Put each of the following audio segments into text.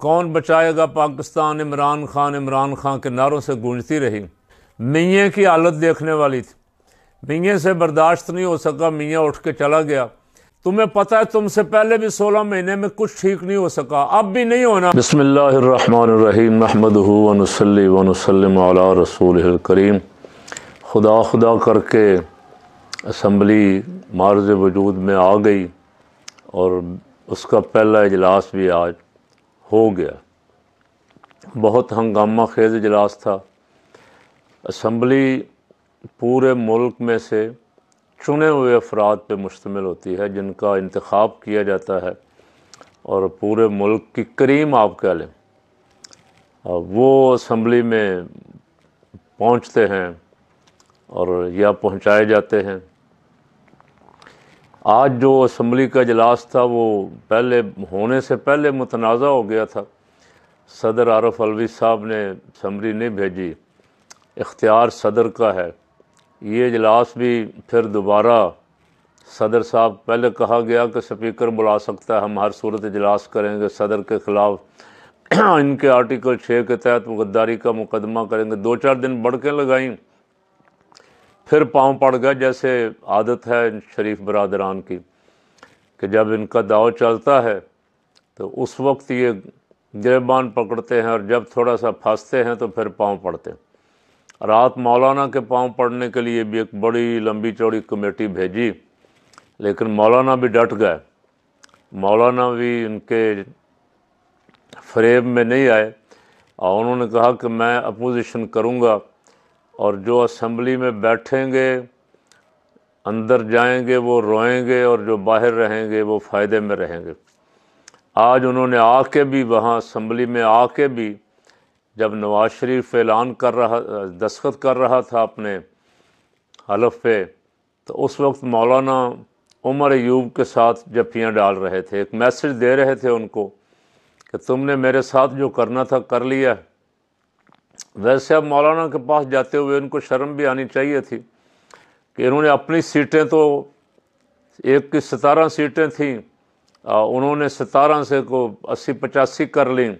कौन बचाएगा पाकिस्तान इमरान खान इमरान खान के नारों से गूंजती रही मियाँ की हालत देखने वाली थी मियाँ से बर्दाश्त नहीं हो सका मियाँ उठ के चला गया तुम्हें पता है तुमसे पहले भी सोलह महीने में कुछ ठीक नहीं हो सका अब भी नहीं होना बसमीम रसूल करीम खुदा खुदा करके असम्बली मार्ज वजूद में आ गई और उसका पहला इजलास भी आज हो गया बहुत हंगामा खेज इजलास था असम्बली पूरे मुल्क में से चुने हुए अफराद पर मुश्तमिल होती है जिनका इंतखब किया जाता है और पूरे मुल्क की करीम आप कह लें वो असम्बली में पहुँचते हैं और या पहुँचाए जाते हैं आज जो असम्बली का इजलास था वो पहले होने से पहले मुतनाज़ हो गया था सदर आरफ अलवी साहब ने असम्बली नहीं भेजी इख्तियार सदर का है ये इजलास भी फिर दोबारा सदर साहब पहले कहा गया कि स्पीकर बुला सकता है हम हर सूरत इजलास करेंगे सदर के ख़िलाफ़ इनके आर्टिकल छः के तहत गद्दारी का मुकदमा करेंगे दो चार दिन बढ़ के लगाई फिर पाँव पड़ गया जैसे आदत है इन शरीफ बरदरान की कि जब इनका दाव चलता है तो उस वक्त ये गिरबान पकड़ते हैं और जब थोड़ा सा फंसते हैं तो फिर पाँव पड़ते हैं रात मौलाना के पाँव पड़ने के लिए भी एक बड़ी लंबी चौड़ी कमेटी भेजी लेकिन मौलाना भी डट गए मौलाना भी इनके फ्रेम में नहीं आए और उन्होंने कहा कि मैं अपोजिशन करूँगा और जो असम्बली में बैठेंगे अंदर जाएंगे वो रोएंगे और जो बाहर रहेंगे वो फ़ायदे में रहेंगे आज उन्होंने आके भी वहाँ असम्बली में आके भी जब नवाज शरीफ ऐलान कर रहा दस्खत कर रहा था अपने हलफ पे तो उस वक्त मौलाना उमर यूब के साथ जफियाँ डाल रहे थे एक मैसेज दे रहे थे उनको कि तुमने मेरे साथ जो करना था कर लिया है वैसे अब मौलाना के पास जाते हुए उनको शर्म भी आनी चाहिए थी कि इन्होंने अपनी सीटें तो एक की सतारह सीटें थीं उन्होंने सतारह से को अस्सी पचासी कर ली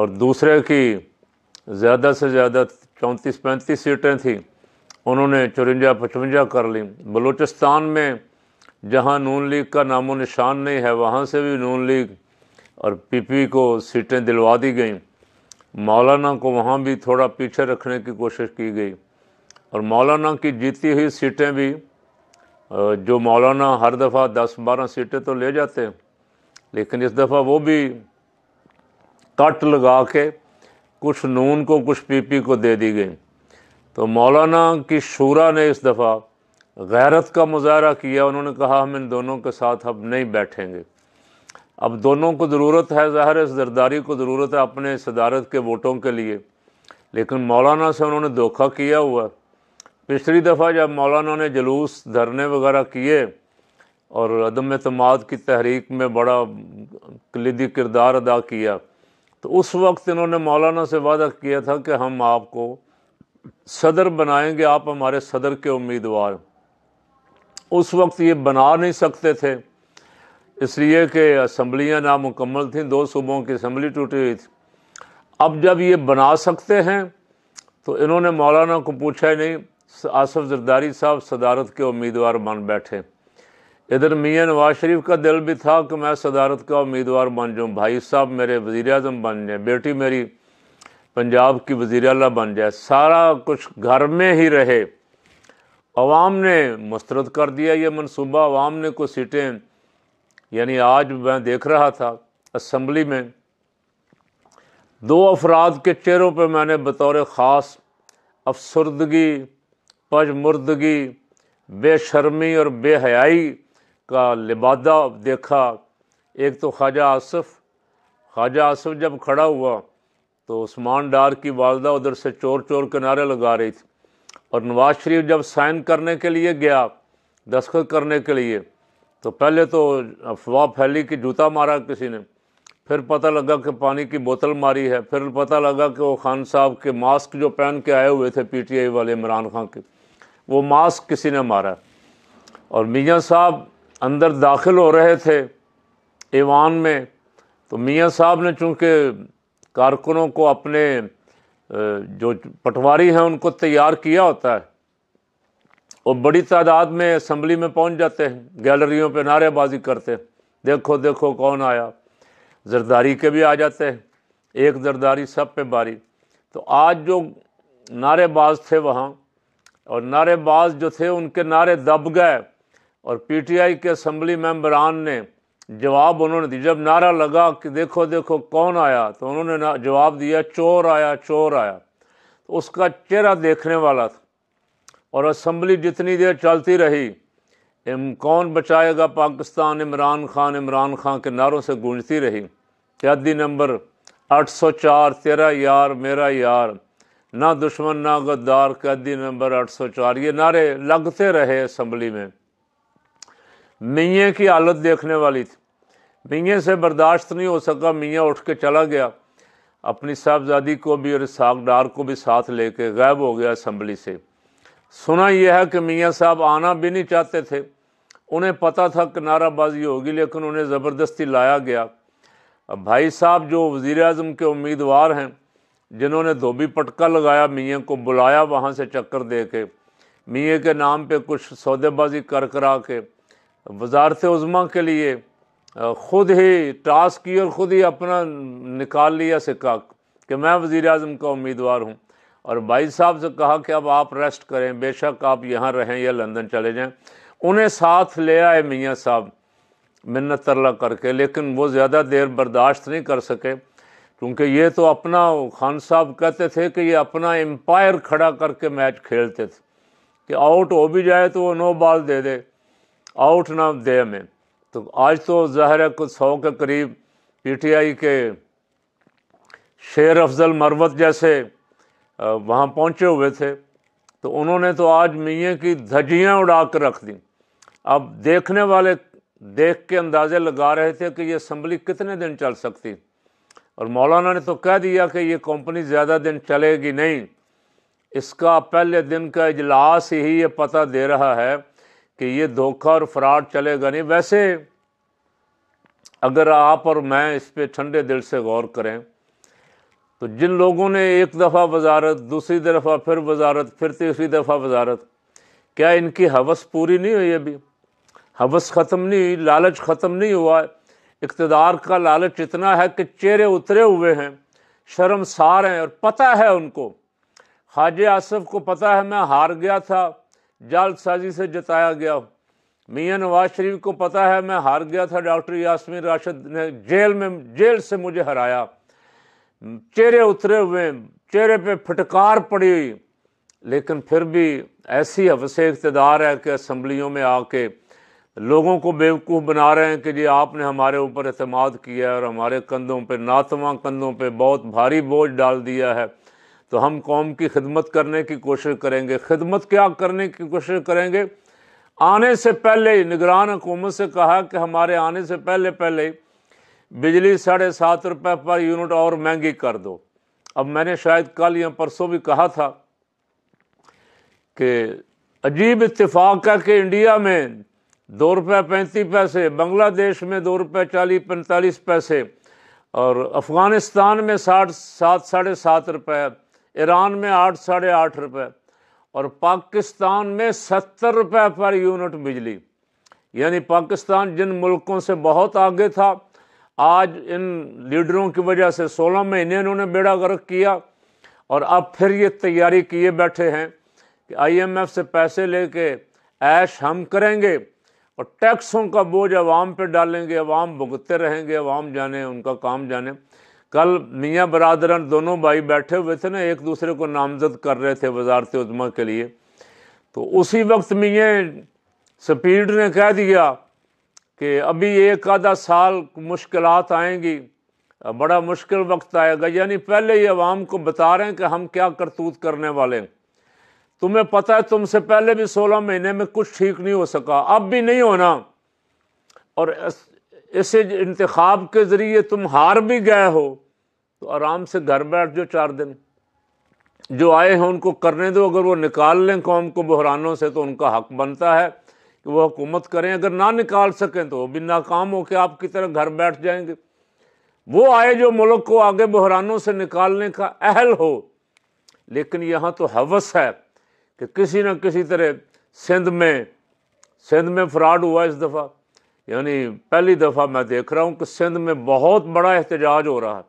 और दूसरे की ज़्यादा से ज़्यादा चौंतीस पैंतीस सीटें थीं उन्होंने चुरंजा पचवंजा कर ली बलूचिस्तान में जहाँ नून लीग का नामो निशान नहीं है वहाँ से भी नून लीग और पीपी को सीटें दिलवा दी गईं मौलाना को वहाँ भी थोड़ा पीछे रखने की कोशिश की गई और मौलाना की जीती हुई सीटें भी जो मौलाना हर दफ़ा दस बारह सीटें तो ले जाते हैं लेकिन इस दफ़ा वो भी कट लगा के कुछ नून को कुछ पीपी को दे दी गई तो मौलाना की शूरा ने इस दफ़ा गैरत का मुजाहरा किया उन्होंने कहा हम इन दोनों के साथ अब नहीं बैठेंगे अब दोनों को ज़रूरत है ज़ाहिर है जरदारी को ज़रूरत है अपने सदारत के वोटों के लिए लेकिन मौलाना से उन्होंने धोखा किया हुआ पिछली दफ़ा जब मौलाना ने जलूस धरने वगैरह किए और अदम अतमाद की तहरीक में बड़ा कलीदी किरदार अदा किया तो उस वक्त इन्होंने मौलाना से वादा किया था कि हम आपको सदर बनाएंगे आप हमारे सदर के उम्मीदवार उस वक्त ये बना नहीं सकते थे इसलिए कि असम्बलियाँ नामुकम्मल थीं दो सूबों की असम्बली टूटी हुई थी अब जब ये बना सकते हैं तो इन्होंने मौलाना को पूछा ही नहीं आसफ़ जरदारी साहब सदारत के उम्मीदवार बन बैठे इधर मियाँ नवाज शरीफ का दिल भी था कि मैं सदारत का उम्मीदवार बन जाऊँ भाई साहब मेरे वज़ी अजम बन जाएँ बेटी मेरी पंजाब की वज़ी अला बन जाए सारा कुछ घर में ही रहे अवाम ने मुस्तरद कर दिया ये मनसूबा अवाम ने कुछ सीटें यानी आज मैं देख रहा था असम्बली में दो अफराद के चेहरों पर मैंने बतौर ख़ास अफसरदगी पजमुर्दगी बेशर्मी और बेहयाई का लिबादा देखा एक तो ख्वाजा आसफ़ ख्वाजा आसफ़ जब खड़ा हुआ तो उस्मान डार की वालदा उधर से चोर चोर किनारे लगा रही थी और नवाज शरीफ जब साइन करने के लिए गया दस्खत करने के लिए तो पहले तो अफवाह फैली कि जूता मारा किसी ने फिर पता लगा कि पानी की बोतल मारी है फिर पता लगा कि वो खान साहब के मास्क जो पहन के आए हुए थे पीटीआई वाले इमरान खान के वो मास्क किसी ने मारा और मियाँ साहब अंदर दाखिल हो रहे थे ईवान में तो मियाँ साहब ने चूँकि कारकुनों को अपने जो पटवारी हैं उनको तैयार किया होता है और बड़ी तादाद में असम्बली में पहुंच जाते हैं गैलरियों पे नारेबाजी करते हैं देखो देखो कौन आया जरदारी के भी आ जाते हैं एक जरदारी सब पे बारी तो आज जो नारेबाज थे वहाँ और नारेबाज जो थे उनके नारे दब गए और पीटीआई के असम्बली मेम्बरान ने जवाब उन्होंने दी जब नारा लगा कि देखो देखो कौन आया तो उन्होंने जवाब दिया चोर आया चोर आया तो उसका चेहरा देखने वाला था और असम्बली जितनी देर चलती रही कौन बचाएगा पाकिस्तान इमरान खान इमरान खान के नारों से गूंजती रही त्यादी नंबर 804 तेरा यार मेरा यार ना दुश्मन ना गद्दार कैदी नंबर 804 ये नारे लगते रहे असम्बली में मियाँ की हालत देखने वाली थी मियाँ से बर्दाश्त नहीं हो सका मियाँ उठ के चला गया अपनी साहबजादी को भी और साग डार को भी साथ लेके गायब हो गया असम्बली से सुना यह है कि मियाँ साहब आना भी नहीं चाहते थे उन्हें पता था कि नाराबाजी होगी लेकिन उन्हें ज़बरदस्ती लाया गया भाई साहब जो वज़ी अजम के उम्मीदवार हैं जिन्होंने धोबी पटका लगाया मियाँ को बुलाया वहाँ से चक्कर दे के मियाँ के नाम पर कुछ सौदेबाजी कर करा के वजारत उज़मा के लिए ख़ुद ही टास्क की और ख़ुद ही अपना निकाल लिया सिक्का कि मैं वज़ी अजम का उम्मीदवार हूँ और भाई साहब से कहा कि अब आप रेस्ट करें बेशक आप यहाँ रहें या लंदन चले जाएं उन्हें साथ ले आए मियाँ साहब मिन्नत तरला करके लेकिन वो ज़्यादा देर बर्दाश्त नहीं कर सके क्योंकि ये तो अपना खान साहब कहते थे कि ये अपना एम्पायर खड़ा करके मैच खेलते थे कि आउट हो भी जाए तो वो नो बॉल दे दे आउट ना दे हमें तो आज तो ज़ाहिर है कुछ सौ के करीब पीटीआई के शेर अफजल मरवत जैसे वहाँ पहुँचे हुए थे तो उन्होंने तो आज मियाँ की धज्जियाँ उड़ा कर रख दी अब देखने वाले देख के अंदाजे लगा रहे थे कि ये असम्बली कितने दिन चल सकती और मौलाना ने तो कह दिया कि ये कंपनी ज़्यादा दिन चलेगी नहीं इसका पहले दिन का इजलास ही ये पता दे रहा है कि ये धोखा और फ्रॉड चलेगा नहीं वैसे अगर आप और मैं इस पर ठंडे दिल से गौर करें तो जिन लोगों ने एक दफ़ा वजारत दूसरी दफ़ा फिर वजारत फिर तीसरी दफ़ा वजारत क्या इनकी हवस पूरी नहीं हुई अभी हवस ख़त्म नहीं हुई लालच ख़त्म नहीं हुआ इकतदार का लालच इतना है कि चेहरे उतरे हुए हैं शर्मसार हैं और पता है उनको हाज आसफ़ को पता है मैं हार गया था जालसाजी से जताया गया मियाँ नवाज शरीफ को पता है मैं हार गया था डॉक्टर यासमीन राशिद ने जेल में जेल से मुझे हराया हम्म, चेहरे उतरे हुए चेहरे पे फटकार पड़ी हुई लेकिन फिर भी ऐसी हवस इकतदार है कि असम्बलियों में आके लोगों को बेवकूफ़ बना रहे हैं कि जी आपने हमारे ऊपर अतमाद किया है और हमारे कंधों पे नातवा कंधों पे बहुत भारी बोझ डाल दिया है तो हम कौम की खिदमत करने की कोशिश करेंगे खिदमत क्या करने की कोशिश करेंगे आने से पहले ही निगरान हुकूमत से कहा कि हमारे आने से पहले पहले ही बिजली साढ़े सात रुपये पर यूनिट और महंगी कर दो अब मैंने शायद कल या परसों भी कहा था कि अजीब इतफाक़ है कि इंडिया में दो रुपये पैंतीस पैसे बांग्लादेश में दो रुपये चालीस पैंतालीस पैसे और अफ़गानिस्तान में साठ सात साढ़े सात रुपये ईरान में आठ साढ़े आठ रुपये और पाकिस्तान में सत्तर रुपये पर यूनिट बिजली यानी पाकिस्तान जिन मुल्कों से बहुत आगे था आज इन लीडरों की वजह से सोलह महीने इन्होंने बेड़ा गर्क किया और अब फिर ये तैयारी किए बैठे हैं कि आईएमएफ से पैसे लेके ऐश हम करेंगे और टैक्सों का बोझ अवाम पे डालेंगे अवाम भुगतते रहेंगे अवाम जाने उनका काम जाने कल मियाँ बरदरान दोनों भाई बैठे हुए थे ना एक दूसरे को नामजद कर रहे थे वजारत उदमा के लिए तो उसी वक्त मियाँ स्पीड ने कह दिया कि अभी एक आधा साल मुश्किल आएंगी बड़ा मुश्किल वक्त आएगा यानी पहले ही आवाम को बता रहे हैं कि हम क्या करतूत करने वाले हैं तुम्हें पता है तुमसे पहले भी सोलह महीने में कुछ ठीक नहीं हो सका अब भी नहीं होना और इसे इंतखब के ज़रिए तुम हार भी गए हो तो आराम से घर बैठ जाओ चार दिन जो आए हैं उनको करने दो अगर वो निकाल लें कौम को बहरानों से तो उनका हक बनता है कि वो हुकूमत करें अगर ना निकाल सकें तो वो भी नाकाम होकर आपकी तरह घर बैठ जाएंगे वो आए जो मुल्क को आगे बहरानों से निकालने का अहल हो लेकिन यहाँ तो हवस है कि किसी न किसी तरह सिंध में सिंध में फ्रॉड हुआ इस दफ़ा यानी पहली दफ़ा मैं देख रहा हूँ कि सिंध में बहुत बड़ा एहतजाज हो रहा है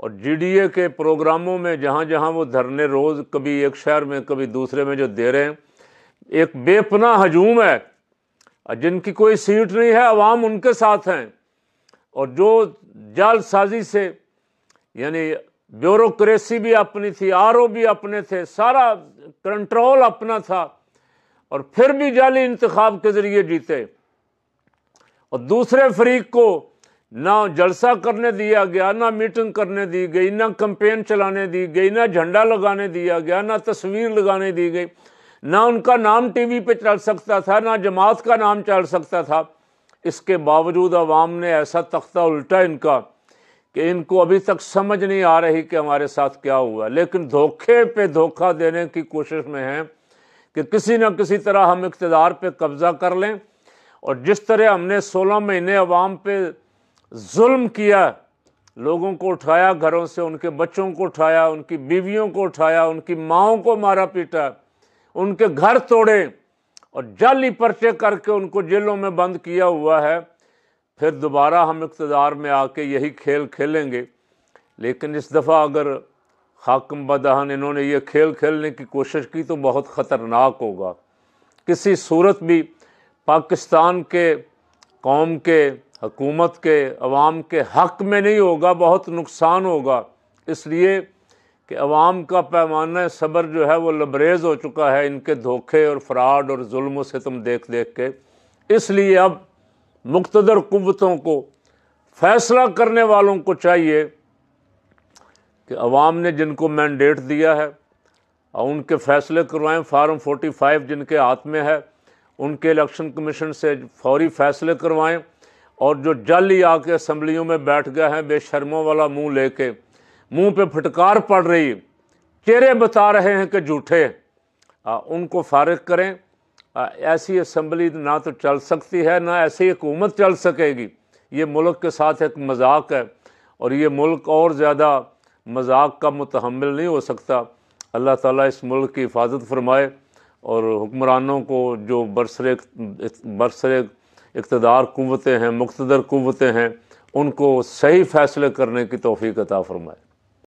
और जीडीए के प्रोग्रामों में जहाँ जहाँ वो धरने रोज़ कभी एक शहर में कभी दूसरे में जो दे रहे हैं एक बेपना हजूम है और जिनकी कोई सीट नहीं है अवाम उनके साथ हैं और जो जालसाजी से यानी ब्यूरोक्रेसी भी अपनी थी आर भी अपने थे सारा कंट्रोल अपना था और फिर भी जाली इंतखब के ज़रिए जीते और दूसरे फरीक को ना जलसा करने दिया गया ना मीटिंग करने दी गई ना कंपेन चलाने दी गई ना झंडा लगाने दिया गया ना तस्वीर लगाने दी गई ना उनका नाम टीवी पे चल सकता था ना जमात का नाम चल सकता था इसके बावजूद अवाम ने ऐसा तख्ता उल्टा इनका कि इनको अभी तक समझ नहीं आ रही कि हमारे साथ क्या हुआ लेकिन धोखे पे धोखा देने की कोशिश में हैं कि किसी न किसी तरह हम इकतदार पे कब्ज़ा कर लें और जिस तरह हमने सोलह महीने अवाम पे जुल्म किया लोगों को उठाया घरों से उनके बच्चों को उठाया उनकी बीवियों को उठाया उनकी माओं को मारा पीटा उनके घर तोड़े और जाली पर्चे करके उनको जेलों में बंद किया हुआ है फिर दोबारा हम इकतदार में आके यही खेल खेलेंगे लेकिन इस दफ़ा अगर हाकम बदहन इन्होंने ये खेल खेलने की कोशिश की तो बहुत ख़तरनाक होगा किसी सूरत भी पाकिस्तान के कौम के हकूमत के अवाम के हक में नहीं होगा बहुत नुकसान होगा इसलिए कि अवाम का पैमाना सब्र जो है वो लबरेज़ हो चुका है इनके धोखे और फ्राड और जुल्म से तुम देख देख के इसलिए अब मुख्तर कुतों को फ़ैसला करने वालों को चाहिए कि अवाम ने जिनको मैंडेट दिया है और उनके फ़ैसले करवाएं फार्म 45 जिनके हाथ में है उनके इलेक्शन कमीशन से फौरी फ़ैसले करवाएं और जो जल ही आके असम्बलियों में बैठ गए हैं बेशर्मों वाला मुंह लेके मुंह पे फटकार पड़ रही चेहरे बता रहे हैं कि झूठे उनको फारग करें आ, ऐसी असम्बली ना तो चल सकती है ना ऐसी हुकूमत चल सकेगी ये मुल्क के साथ एक मजाक है और ये मुल्क और ज़्यादा मजाक का मुतहमल नहीं हो सकता अल्लाह ताला इस मुल्क की हिफाजत फरमाए और हुक्मरानों को जो बरसरे बरसरे इकतदार कुतें हैं मुख्तर कुतें हैं उनको सही फ़ैसले करने की तोफ़ी अता फ़रमाए